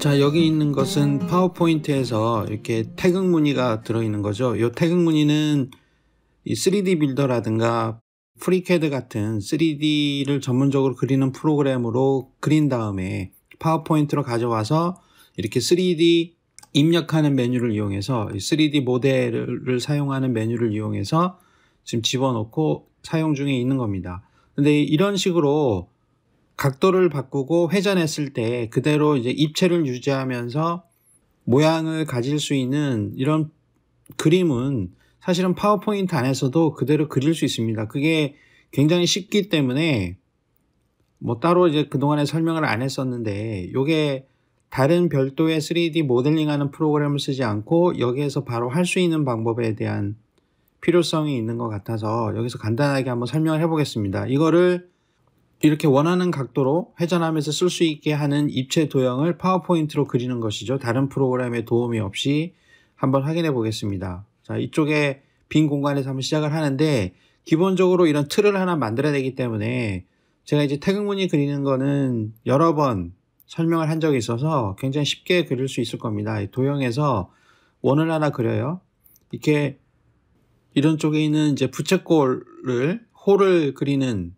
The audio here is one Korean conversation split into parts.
자 여기 있는 것은 파워포인트에서 이렇게 태극 무늬가 들어있는 거죠 이 태극 무늬는 이 3D 빌더라든가 프리캐드 같은 3D를 전문적으로 그리는 프로그램으로 그린 다음에 파워포인트로 가져와서 이렇게 3D 입력하는 메뉴를 이용해서 3D 모델을 사용하는 메뉴를 이용해서 지금 집어넣고 사용 중에 있는 겁니다 근데 이런 식으로 각도를 바꾸고 회전했을 때 그대로 이제 입체를 유지하면서 모양을 가질 수 있는 이런 그림은 사실은 파워포인트 안에서도 그대로 그릴 수 있습니다. 그게 굉장히 쉽기 때문에 뭐 따로 이제 그동안에 설명을 안 했었는데 요게 다른 별도의 3D 모델링하는 프로그램을 쓰지 않고 여기에서 바로 할 수 있는 방법에 대한 필요성이 있는 것 같아서 여기서 간단하게 한번 설명을 해보겠습니다. 이거를 이렇게 원하는 각도로 회전하면서 쓸 수 있게 하는 입체 도형을 파워포인트로 그리는 것이죠. 다른 프로그램의 도움이 없이 한번 확인해 보겠습니다. 자, 이쪽에 빈 공간에서 한번 시작을 하는데 기본적으로 이런 틀을 하나 만들어야되기 때문에 제가 이제 태극문이 그리는 거는 여러 번 설명을 한 적이 있어서 굉장히 쉽게 그릴 수 있을 겁니다. 도형에서 원을 하나 그려요. 이렇게 이런 쪽에 있는 이제 부채꼴을 홀을 그리는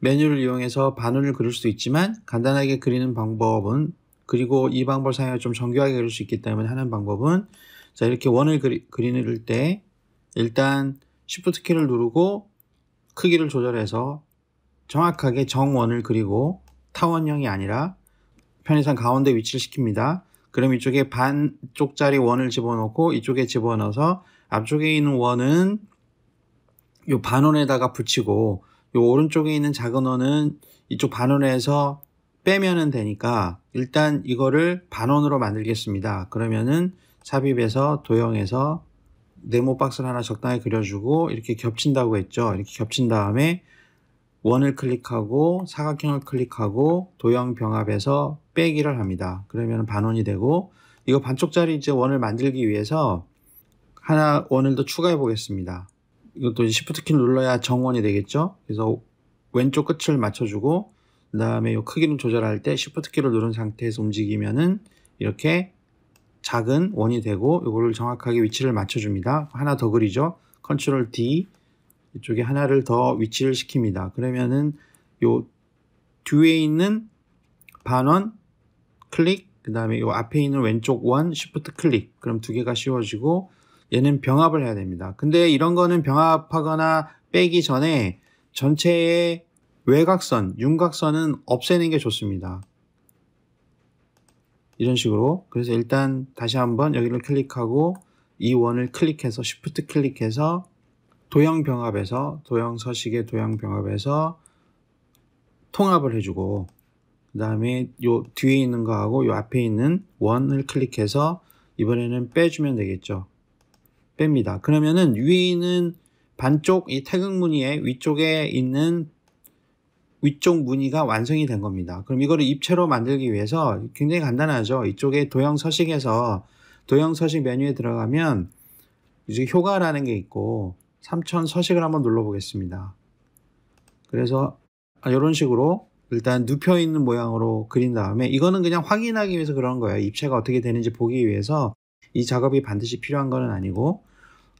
메뉴를 이용해서 바늘을 그릴 수도 있지만 간단하게 그리는 방법은 그리고 이 방법을 사용해 좀 정교하게 그릴 수 있기 때문에 하는 방법은 자 이렇게 원을 그리, 그리때 일단 Shift 키를 누르고 크기를 조절해서 정확하게 정원을 그리고 타원형이 아니라 편의상 가운데 위치를 시킵니다. 그럼 이쪽에 반쪽짜리 원을 집어넣고 이쪽에 집어넣어서 앞쪽에 있는 원은 이 반원에다가 붙이고 요 오른쪽에 있는 작은 원은 이쪽 반원에서 빼면은 되니까 일단 이거를 반원으로 만들겠습니다. 그러면은 삽입에서 도형에서 네모 박스를 하나 적당히 그려주고 이렇게 겹친다고 했죠. 이렇게 겹친 다음에 원을 클릭하고 사각형을 클릭하고 도형 병합에서 빼기를 합니다. 그러면 반원이 되고 이거 반쪽짜리 이제 원을 만들기 위해서 하나 원을 더 추가해 보겠습니다. 이것도 시프트 키를 눌러야 정원이 되겠죠. 그래서 왼쪽 끝을 맞춰주고 그 다음에 크기를 조절할 때 시프트 키를 누른 상태에서 움직이면은 이렇게 작은 원이 되고 이거를 정확하게 위치를 맞춰줍니다. 하나 더 그리죠. 컨트롤 D 이쪽에 하나를 더 위치를 시킵니다. 그러면은 요 뒤에 있는 반원 클릭 그 다음에 요 앞에 있는 왼쪽 원 시프트 클릭 그럼 두 개가 씌워지고 얘는 병합을 해야 됩니다. 근데 이런 거는 병합하거나 빼기 전에 전체의 외곽선, 윤곽선은 없애는 게 좋습니다. 이런 식으로 그래서 일단 다시 한번 여기를 클릭하고 이 e 원을 클릭해서 쉬프트 클릭해서 도형 병합에서 도형 서식의 도형 병합에서 통합을 해주고 그 다음에 요 뒤에 있는 거하고 요 앞에 있는 원을 클릭해서 이번에는 빼주면 되겠죠. 뺍니다. 그러면은 위에 있는 반쪽 이 태극 무늬의 위쪽에 있는 위쪽 무늬가 완성이 된 겁니다. 그럼 이거를 입체로 만들기 위해서 굉장히 간단하죠. 이쪽에 도형 서식에서 도형 서식 메뉴에 들어가면 이제 효과라는 게 있고 3천 서식을 한번 눌러 보겠습니다. 그래서 이런 아, 식으로 일단 눕혀 있는 모양으로 그린 다음에 이거는 그냥 확인하기 위해서 그런 거예요. 입체가 어떻게 되는지 보기 위해서 이 작업이 반드시 필요한 것은 아니고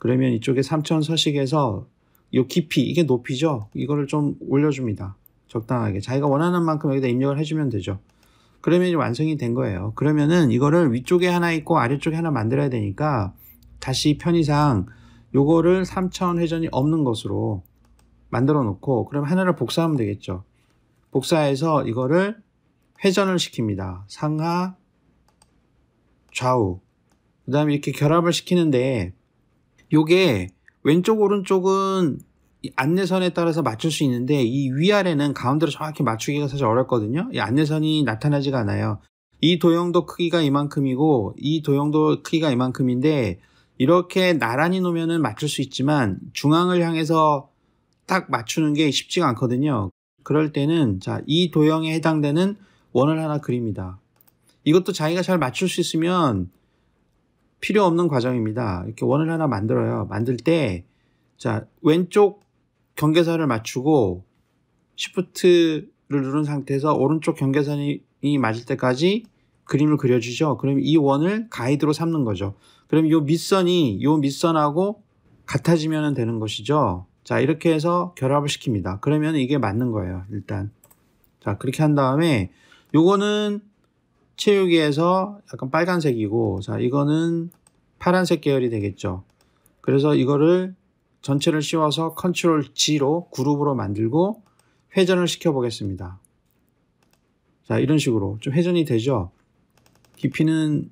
그러면 이쪽에 3천 서식에서 이 깊이 이게 높이죠. 이거를 좀 올려줍니다. 적당하게 자기가 원하는 만큼 여기다 입력을 해주면 되죠. 그러면 이제 완성이 된 거예요. 그러면은 이거를 위쪽에 하나 있고 아래쪽에 하나 만들어야 되니까 다시 편의상 요거를 3천 회전이 없는 것으로 만들어 놓고 그럼 하나를 복사하면 되겠죠. 복사해서 이거를 회전을 시킵니다. 상하, 좌우. 그 다음에 이렇게 결합을 시키는데 요게 왼쪽 오른쪽은 안내선에 따라서 맞출 수 있는데 이 위아래는 가운데로 정확히 맞추기가 사실 어렵거든요. 이 안내선이 나타나지가 않아요. 이 도형도 크기가 이만큼이고 이 도형도 크기가 이만큼인데 이렇게 나란히 놓으면 맞출 수 있지만 중앙을 향해서 딱 맞추는 게 쉽지가 않거든요. 그럴 때는 자, 이 도형에 해당되는 원을 하나 그립니다. 이것도 자기가 잘 맞출 수 있으면 필요 없는 과정입니다. 이렇게 원을 하나 만들어요. 만들 때, 자, 왼쪽 경계선을 맞추고, 시프트를 누른 상태에서 오른쪽 경계선이 맞을 때까지 그림을 그려주죠. 그럼 이 원을 가이드로 삼는 거죠. 그럼 이 밑선이 이 밑선하고 같아지면 되는 것이죠. 자, 이렇게 해서 결합을 시킵니다. 그러면 이게 맞는 거예요, 일단. 자, 그렇게 한 다음에 요거는 채우기에서 약간 빨간색이고 자 이거는 파란색 계열이 되겠죠. 그래서 이거를 전체를 씌워서 컨트롤 G로 그룹으로 만들고 회전을 시켜 보겠습니다. 자 이런 식으로 좀 회전이 되죠. 깊이는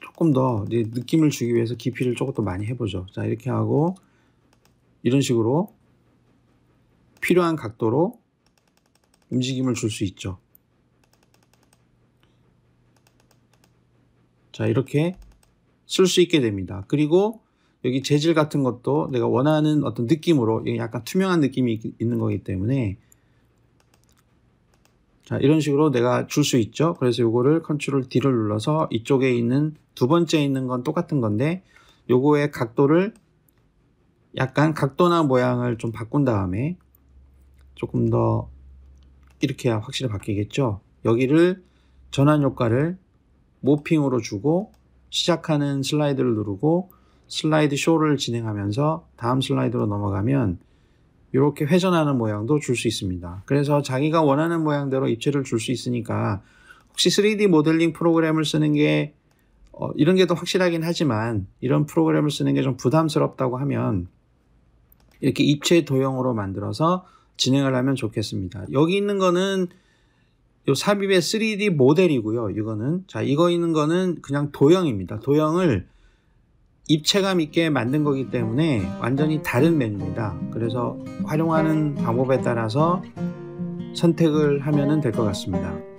조금 더 느낌을 주기 위해서 깊이를 조금 더 많이 해보죠. 자 이렇게 하고 이런 식으로 필요한 각도로 움직임을 줄 수 있죠. 자 이렇게 쓸 수 있게 됩니다. 그리고 여기 재질 같은 것도 내가 원하는 어떤 느낌으로 약간 투명한 느낌이 있는 거기 때문에 자 이런 식으로 내가 줄 수 있죠. 그래서 이거를 컨트롤 D를 눌러서 이쪽에 있는 두 번째 있는 건 똑같은 건데 요거의 각도를 약간 각도나 모양을 좀 바꾼 다음에 조금 더 이렇게 확실히 바뀌겠죠. 여기를 전환 효과를 모핑으로 주고 시작하는 슬라이드를 누르고 슬라이드 쇼를 진행하면서 다음 슬라이드로 넘어가면 이렇게 회전하는 모양도 줄 수 있습니다. 그래서 자기가 원하는 모양대로 입체를 줄 수 있으니까 혹시 3D 모델링 프로그램을 쓰는 게 어, 이런 게 더 확실하긴 하지만 이런 프로그램을 쓰는 게 좀 부담스럽다고 하면 이렇게 입체 도형으로 만들어서 진행을 하면 좋겠습니다. 여기 있는 거는 요 삽입의 3D 모델이고요. 이거는 자 이거 있는 거는 그냥 도형입니다. 도형을 입체감 있게 만든 거기 때문에 완전히 다른 메뉴입니다. 그래서 활용하는 방법에 따라서 선택을 하면 될 것 같습니다.